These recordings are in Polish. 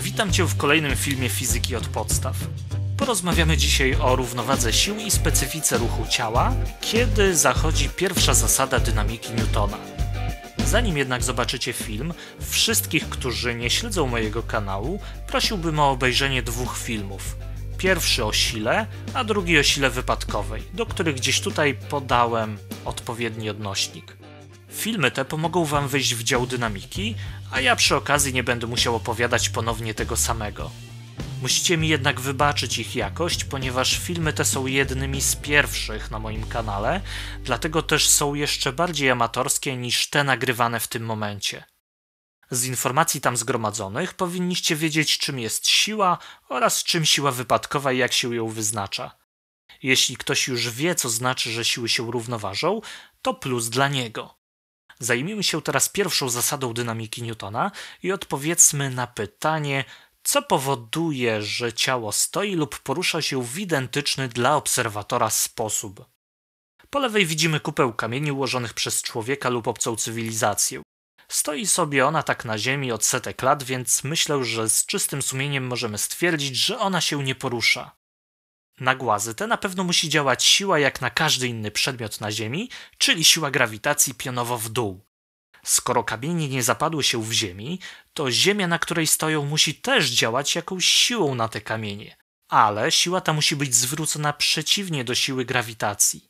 Witam Cię w kolejnym filmie Fizyki od Podstaw. Porozmawiamy dzisiaj o równowadze sił i specyfice ruchu ciała, kiedy zachodzi pierwsza zasada dynamiki Newtona. Zanim jednak zobaczycie film, wszystkich, którzy nie śledzą mojego kanału, prosiłbym o obejrzenie dwóch filmów. Pierwszy o sile, a drugi o sile wypadkowej, do których gdzieś tutaj podałem odpowiedni odnośnik. Filmy te pomogą Wam wejść w dział dynamiki, a ja przy okazji nie będę musiał opowiadać ponownie tego samego. Musicie mi jednak wybaczyć ich jakość, ponieważ filmy te są jednymi z pierwszych na moim kanale, dlatego też są jeszcze bardziej amatorskie niż te nagrywane w tym momencie. Z informacji tam zgromadzonych powinniście wiedzieć, czym jest siła oraz czym siła wypadkowa i jak się ją wyznacza. Jeśli ktoś już wie, co znaczy, że siły się równoważą, to plus dla niego. Zajmijmy się teraz pierwszą zasadą dynamiki Newtona i odpowiedzmy na pytanie, co powoduje, że ciało stoi lub porusza się w identyczny dla obserwatora sposób. Po lewej widzimy kupę kamieni ułożonych przez człowieka lub obcą cywilizację. Stoi sobie ona tak na ziemi od setek lat, więc myślę, że z czystym sumieniem możemy stwierdzić, że ona się nie porusza. Na głazy te na pewno musi działać siła jak na każdy inny przedmiot na Ziemi, czyli siła grawitacji pionowo w dół. Skoro kamienie nie zapadły się w ziemi, to ziemia, na której stoją, musi też działać jakąś siłą na te kamienie, ale siła ta musi być zwrócona przeciwnie do siły grawitacji.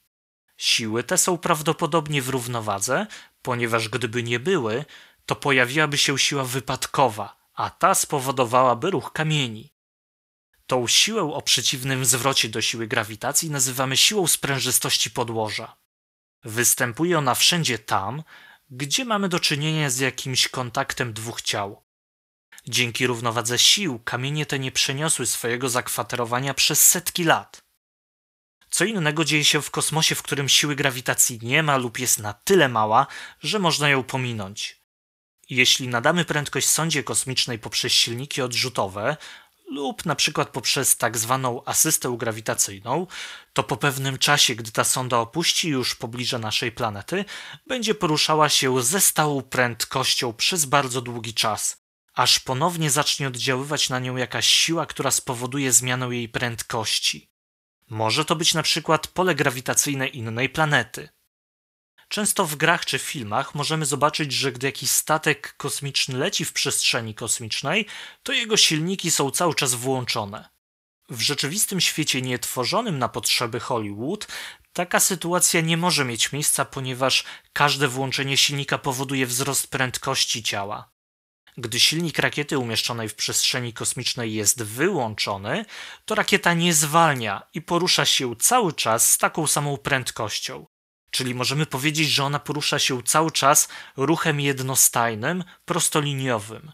Siły te są prawdopodobnie w równowadze, ponieważ gdyby nie były, to pojawiłaby się siła wypadkowa, a ta spowodowałaby ruch kamieni. Tą siłę o przeciwnym zwrocie do siły grawitacji nazywamy siłą sprężystości podłoża. Występuje ona wszędzie tam, gdzie mamy do czynienia z jakimś kontaktem dwóch ciał. Dzięki równowadze sił kamienie te nie przeniosły swojego zakwaterowania przez setki lat. Co innego dzieje się w kosmosie, w którym siły grawitacji nie ma lub jest na tyle mała, że można ją pominąć. Jeśli nadamy prędkość sondzie kosmicznej poprzez silniki odrzutowe, lub na przykład poprzez tak zwaną asystę grawitacyjną, to po pewnym czasie, gdy ta sonda opuści już pobliże naszej planety, będzie poruszała się ze stałą prędkością przez bardzo długi czas, aż ponownie zacznie oddziaływać na nią jakaś siła, która spowoduje zmianę jej prędkości. Może to być na przykład pole grawitacyjne innej planety. Często w grach czy filmach możemy zobaczyć, że gdy jakiś statek kosmiczny leci w przestrzeni kosmicznej, to jego silniki są cały czas włączone. W rzeczywistym świecie nietworzonym na potrzeby Hollywood taka sytuacja nie może mieć miejsca, ponieważ każde włączenie silnika powoduje wzrost prędkości ciała. Gdy silnik rakiety umieszczonej w przestrzeni kosmicznej jest wyłączony, to rakieta nie zwalnia i porusza się cały czas z taką samą prędkością. Czyli możemy powiedzieć, że ona porusza się cały czas ruchem jednostajnym, prostoliniowym.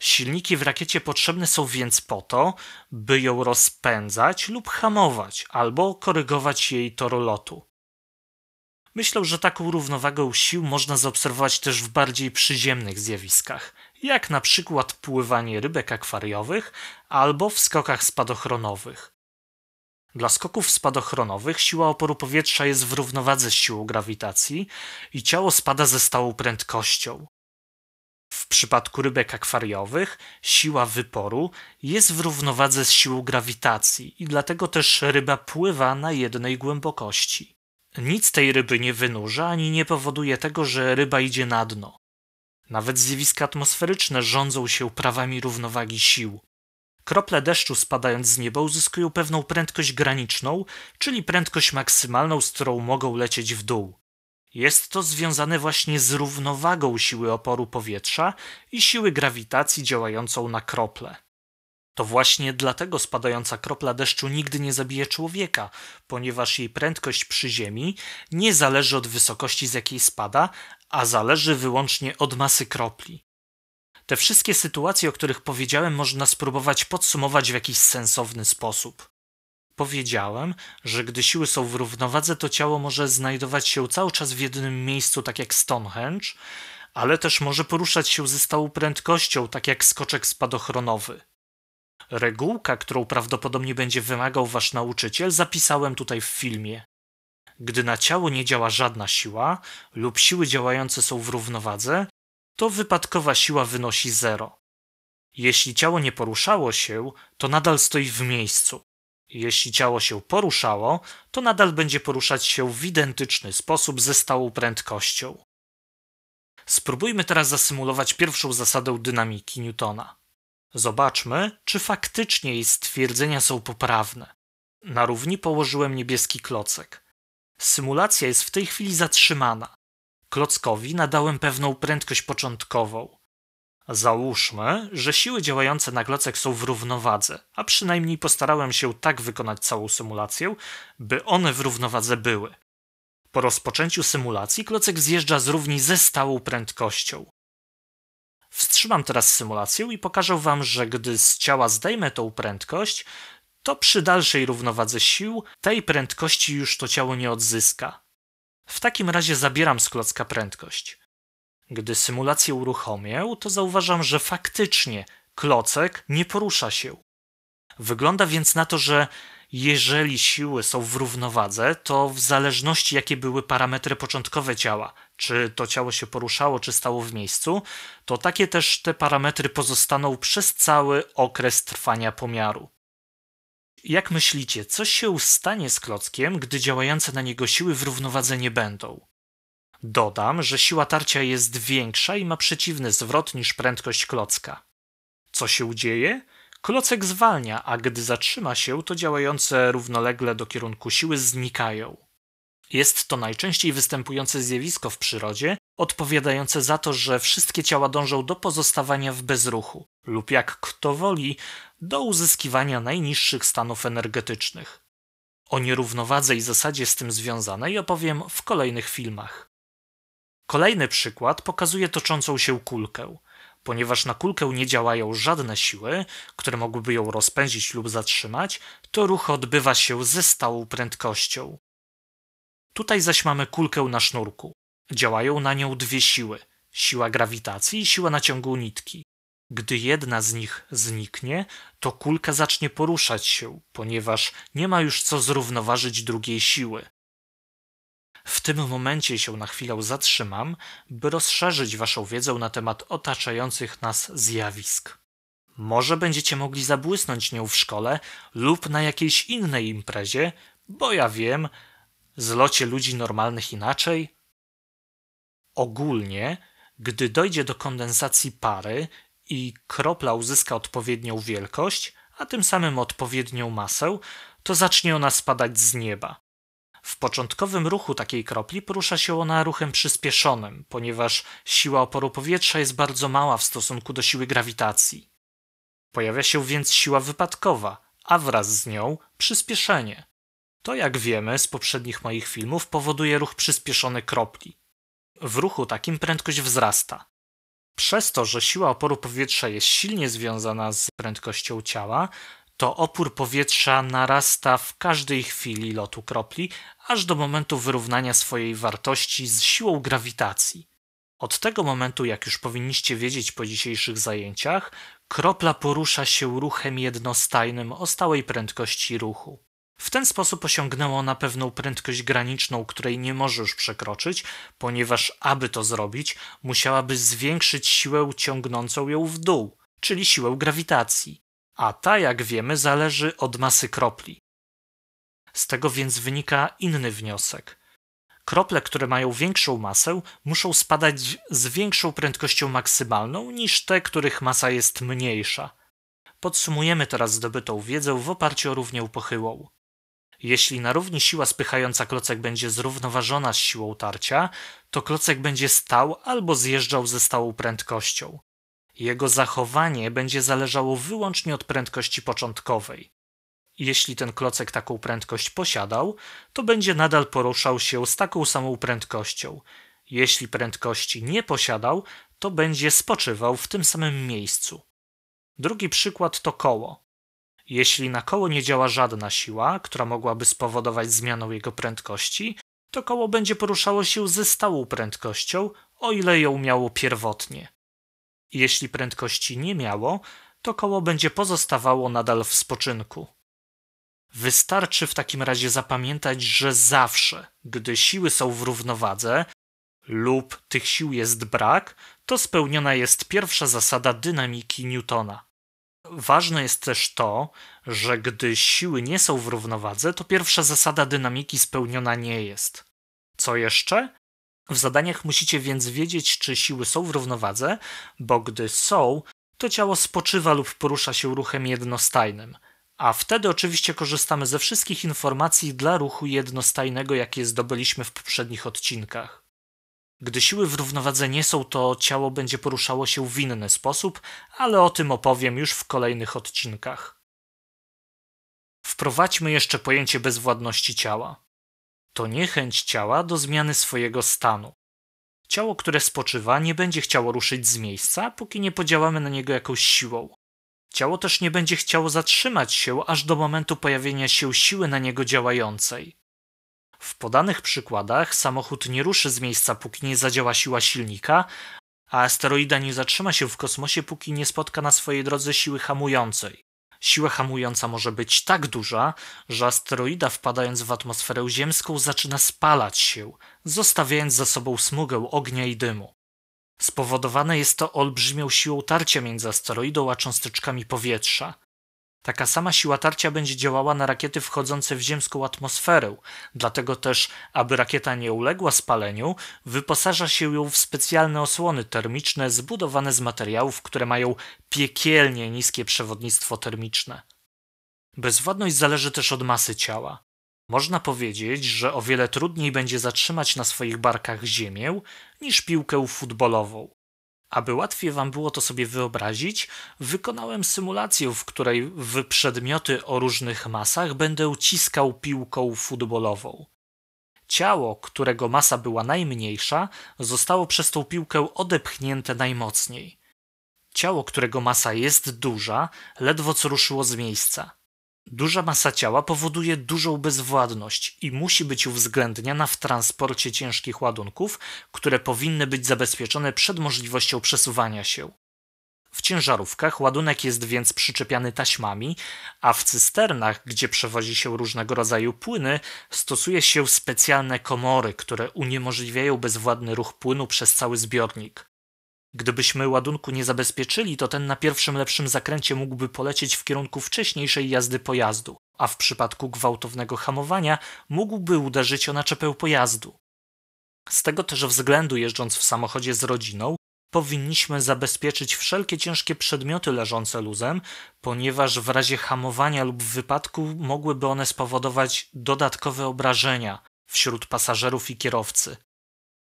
Silniki w rakiecie potrzebne są więc po to, by ją rozpędzać lub hamować, albo korygować jej tor lotu. Myślę, że taką równowagę sił można zaobserwować też w bardziej przyziemnych zjawiskach, jak na przykład pływanie rybek akwariowych albo w skokach spadochronowych. Dla skoków spadochronowych siła oporu powietrza jest w równowadze z siłą grawitacji i ciało spada ze stałą prędkością. W przypadku rybek akwariowych siła wyporu jest w równowadze z siłą grawitacji i dlatego też ryba pływa na jednej głębokości. Nic tej ryby nie wynurza ani nie powoduje tego, że ryba idzie na dno. Nawet zjawiska atmosferyczne rządzą się prawami równowagi sił. Krople deszczu spadając z nieba uzyskują pewną prędkość graniczną, czyli prędkość maksymalną, z którą mogą lecieć w dół. Jest to związane właśnie z równowagą siły oporu powietrza i siły grawitacji działającą na krople. To właśnie dlatego spadająca kropla deszczu nigdy nie zabije człowieka, ponieważ jej prędkość przy Ziemi nie zależy od wysokości, z jakiej spada, a zależy wyłącznie od masy kropli. Te wszystkie sytuacje, o których powiedziałem, można spróbować podsumować w jakiś sensowny sposób. Powiedziałem, że gdy siły są w równowadze, to ciało może znajdować się cały czas w jednym miejscu, tak jak Stonehenge, ale też może poruszać się ze stałą prędkością, tak jak skoczek spadochronowy. Regułka, którą prawdopodobnie będzie wymagał wasz nauczyciel, zapisałem tutaj w filmie. Gdy na ciało nie działa żadna siła lub siły działające są w równowadze, to wypadkowa siła wynosi 0. Jeśli ciało nie poruszało się, to nadal stoi w miejscu. Jeśli ciało się poruszało, to nadal będzie poruszać się w identyczny sposób ze stałą prędkością. Spróbujmy teraz zasymulować pierwszą zasadę dynamiki Newtona. Zobaczmy, czy faktycznie jej stwierdzenia są poprawne. Na równi położyłem niebieski klocek. Symulacja jest w tej chwili zatrzymana. Klockowi nadałem pewną prędkość początkową. Załóżmy, że siły działające na klocek są w równowadze, a przynajmniej postarałem się tak wykonać całą symulację, by one w równowadze były. Po rozpoczęciu symulacji klocek zjeżdża z równi ze stałą prędkością. Wstrzymam teraz symulację i pokażę Wam, że gdy z ciała zdejmę tą prędkość, to przy dalszej równowadze sił tej prędkości już to ciało nie odzyska. W takim razie zabieram z klocka prędkość. Gdy symulację uruchomię, to zauważam, że faktycznie klocek nie porusza się. Wygląda więc na to, że jeżeli siły są w równowadze, to w zależności jakie były parametry początkowe ciała, czy to ciało się poruszało, czy stało w miejscu, to takie też te parametry pozostaną przez cały okres trwania pomiaru. Jak myślicie, co się stanie z klockiem, gdy działające na niego siły w równowadze nie będą? Dodam, że siła tarcia jest większa i ma przeciwny zwrot niż prędkość klocka. Co się dzieje? Klocek zwalnia, a gdy zatrzyma się, to działające równolegle do kierunku siły znikają. Jest to najczęściej występujące zjawisko w przyrodzie, odpowiadające za to, że wszystkie ciała dążą do pozostawania w bezruchu, lub jak kto woli, do uzyskiwania najniższych stanów energetycznych. O nierównowadze i zasadzie z tym związanej opowiem w kolejnych filmach. Kolejny przykład pokazuje toczącą się kulkę. Ponieważ na kulkę nie działają żadne siły, które mogłyby ją rozpędzić lub zatrzymać, to ruch odbywa się ze stałą prędkością. Tutaj zaś mamy kulkę na sznurku. Działają na nią dwie siły: siła grawitacji i siła naciągu nitki. Gdy jedna z nich zniknie, to kulka zacznie poruszać się, ponieważ nie ma już co zrównoważyć drugiej siły. W tym momencie się na chwilę zatrzymam, by rozszerzyć Waszą wiedzę na temat otaczających nas zjawisk. Może będziecie mogli zabłysnąć nią w szkole lub na jakiejś innej imprezie, bo ja wiem, zlocie ludzi normalnych inaczej. Ogólnie, gdy dojdzie do kondensacji pary i kropla uzyska odpowiednią wielkość, a tym samym odpowiednią masę, to zacznie ona spadać z nieba. W początkowym ruchu takiej kropli porusza się ona ruchem przyspieszonym, ponieważ siła oporu powietrza jest bardzo mała w stosunku do siły grawitacji. Pojawia się więc siła wypadkowa, a wraz z nią przyspieszenie. To, jak wiemy z poprzednich moich filmów, powoduje ruch przyspieszony kropli. W ruchu takim prędkość wzrasta. Przez to, że siła oporu powietrza jest silnie związana z prędkością ciała, to opór powietrza narasta w każdej chwili lotu kropli, aż do momentu wyrównania swojej wartości z siłą grawitacji. Od tego momentu, jak już powinniście wiedzieć po dzisiejszych zajęciach, kropla porusza się ruchem jednostajnym o stałej prędkości ruchu. W ten sposób osiągnęło ona pewną prędkość graniczną, której nie może już przekroczyć, ponieważ aby to zrobić, musiałaby zwiększyć siłę ciągnącą ją w dół, czyli siłę grawitacji. A ta, jak wiemy, zależy od masy kropli. Z tego więc wynika inny wniosek. Krople, które mają większą masę, muszą spadać z większą prędkością maksymalną niż te, których masa jest mniejsza. Podsumujemy teraz zdobytą wiedzę w oparciu o równię pochyłą. Jeśli na równi siła spychająca klocek będzie zrównoważona z siłą tarcia, to klocek będzie stał albo zjeżdżał ze stałą prędkością. Jego zachowanie będzie zależało wyłącznie od prędkości początkowej. Jeśli ten klocek taką prędkość posiadał, to będzie nadal poruszał się z taką samą prędkością. Jeśli prędkości nie posiadał, to będzie spoczywał w tym samym miejscu. Drugi przykład to koło. Jeśli na koło nie działa żadna siła, która mogłaby spowodować zmianę jego prędkości, to koło będzie poruszało się ze stałą prędkością, o ile ją miało pierwotnie. Jeśli prędkości nie miało, to koło będzie pozostawało nadal w spoczynku. Wystarczy w takim razie zapamiętać, że zawsze, gdy siły są w równowadze lub tych sił jest brak, to spełniona jest pierwsza zasada dynamiki Newtona. Ważne jest też to, że gdy siły nie są w równowadze, to pierwsza zasada dynamiki spełniona nie jest. Co jeszcze? W zadaniach musicie więc wiedzieć, czy siły są w równowadze, bo gdy są, to ciało spoczywa lub porusza się ruchem jednostajnym. A wtedy oczywiście korzystamy ze wszystkich informacji dla ruchu jednostajnego, jakie zdobyliśmy w poprzednich odcinkach. Gdy siły w równowadze nie są, to ciało będzie poruszało się w inny sposób, ale o tym opowiem już w kolejnych odcinkach. Wprowadźmy jeszcze pojęcie bezwładności ciała. To niechęć ciała do zmiany swojego stanu. Ciało, które spoczywa, nie będzie chciało ruszyć z miejsca, póki nie podziałamy na niego jakąś siłą. Ciało też nie będzie chciało zatrzymać się aż do momentu pojawienia się siły na niego działającej. W podanych przykładach samochód nie ruszy z miejsca, póki nie zadziała siła silnika, a asteroida nie zatrzyma się w kosmosie, póki nie spotka na swojej drodze siły hamującej. Siła hamująca może być tak duża, że asteroida wpadając w atmosferę ziemską zaczyna spalać się, zostawiając za sobą smugę ognia i dymu. Spowodowane jest to olbrzymią siłą tarcia między asteroidą a cząsteczkami powietrza. Taka sama siła tarcia będzie działała na rakiety wchodzące w ziemską atmosferę, dlatego też, aby rakieta nie uległa spaleniu, wyposaża się ją w specjalne osłony termiczne zbudowane z materiałów, które mają piekielnie niskie przewodnictwo termiczne. Bezwładność zależy też od masy ciała. Można powiedzieć, że o wiele trudniej będzie zatrzymać na swoich barkach ziemię niż piłkę futbolową. Aby łatwiej Wam było to sobie wyobrazić, wykonałem symulację, w której w przedmioty o różnych masach będę ciskał piłką futbolową. Ciało, którego masa była najmniejsza, zostało przez tą piłkę odepchnięte najmocniej. Ciało, którego masa jest duża, ledwo co ruszyło z miejsca. Duża masa ciała powoduje dużą bezwładność i musi być uwzględniana w transporcie ciężkich ładunków, które powinny być zabezpieczone przed możliwością przesuwania się. W ciężarówkach ładunek jest więc przyczepiany taśmami, a w cysternach, gdzie przewozi się różnego rodzaju płyny, stosuje się specjalne komory, które uniemożliwiają bezwładny ruch płynu przez cały zbiornik. Gdybyśmy ładunku nie zabezpieczyli, to ten na pierwszym lepszym zakręcie mógłby polecieć w kierunku wcześniejszej jazdy pojazdu, a w przypadku gwałtownego hamowania mógłby uderzyć o naczepę pojazdu. Z tego też względu, jeżdżąc w samochodzie z rodziną, powinniśmy zabezpieczyć wszelkie ciężkie przedmioty leżące luzem, ponieważ w razie hamowania lub wypadku mogłyby one spowodować dodatkowe obrażenia wśród pasażerów i kierowcy.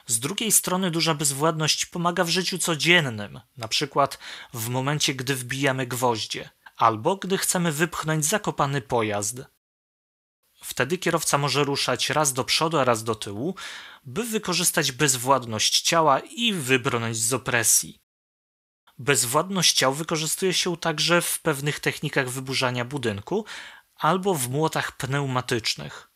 Z drugiej strony duża bezwładność pomaga w życiu codziennym, na przykład w momencie, gdy wbijamy gwoździe, albo gdy chcemy wypchnąć zakopany pojazd. Wtedy kierowca może ruszać raz do przodu, a raz do tyłu, by wykorzystać bezwładność ciała i wybrnąć z opresji. Bezwładność ciał wykorzystuje się także w pewnych technikach wyburzania budynku albo w młotach pneumatycznych.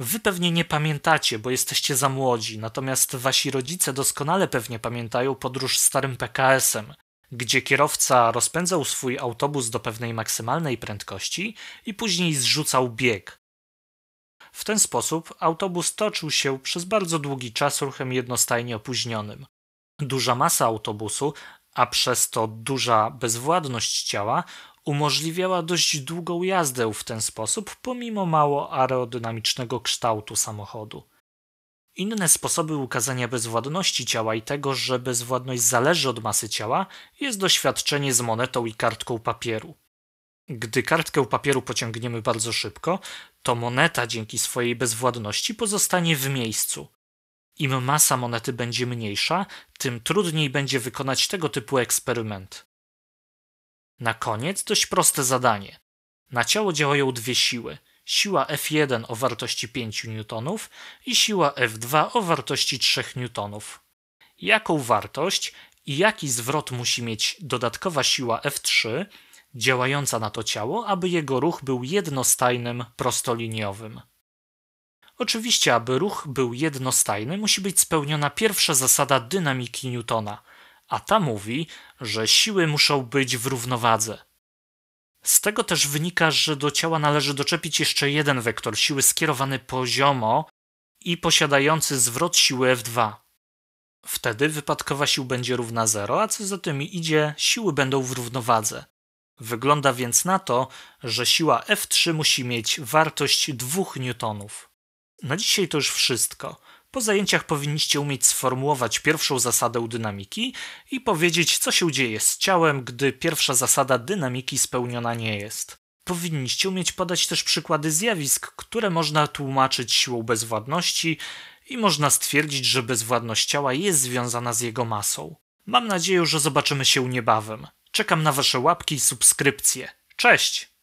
Wy pewnie nie pamiętacie, bo jesteście za młodzi, natomiast wasi rodzice doskonale pewnie pamiętają podróż starym PKS-em, gdzie kierowca rozpędzał swój autobus do pewnej maksymalnej prędkości i później zrzucał bieg. W ten sposób autobus toczył się przez bardzo długi czas ruchem jednostajnie opóźnionym. Duża masa autobusu, a przez to duża bezwładność ciała, umożliwiała dość długą jazdę w ten sposób, pomimo mało aerodynamicznego kształtu samochodu. Inne sposoby ukazania bezwładności ciała i tego, że bezwładność zależy od masy ciała, jest doświadczenie z monetą i kartką papieru. Gdy kartkę papieru pociągniemy bardzo szybko, to moneta dzięki swojej bezwładności pozostanie w miejscu. Im masa monety będzie mniejsza, tym trudniej będzie wykonać tego typu eksperyment. Na koniec dość proste zadanie. Na ciało działają dwie siły. Siła F1 o wartości 5 N i siła F2 o wartości 3 N. Jaką wartość i jaki zwrot musi mieć dodatkowa siła F3 działająca na to ciało, aby jego ruch był jednostajnym, prostoliniowym? Oczywiście, aby ruch był jednostajny, musi być spełniona pierwsza zasada dynamiki Newtona – a ta mówi, że siły muszą być w równowadze. Z tego też wynika, że do ciała należy doczepić jeszcze jeden wektor siły skierowany poziomo i posiadający zwrot siły F2. Wtedy wypadkowa sił będzie równa 0, a co za tym idzie, siły będą w równowadze. Wygląda więc na to, że siła F3 musi mieć wartość 2 newtonów. Na dzisiaj to już wszystko. Po zajęciach powinniście umieć sformułować pierwszą zasadę dynamiki i powiedzieć, co się dzieje z ciałem, gdy pierwsza zasada dynamiki spełniona nie jest. Powinniście umieć podać też przykłady zjawisk, które można tłumaczyć siłą bezwładności i można stwierdzić, że bezwładność ciała jest związana z jego masą. Mam nadzieję, że zobaczymy się niebawem. Czekam na Wasze łapki i subskrypcje. Cześć!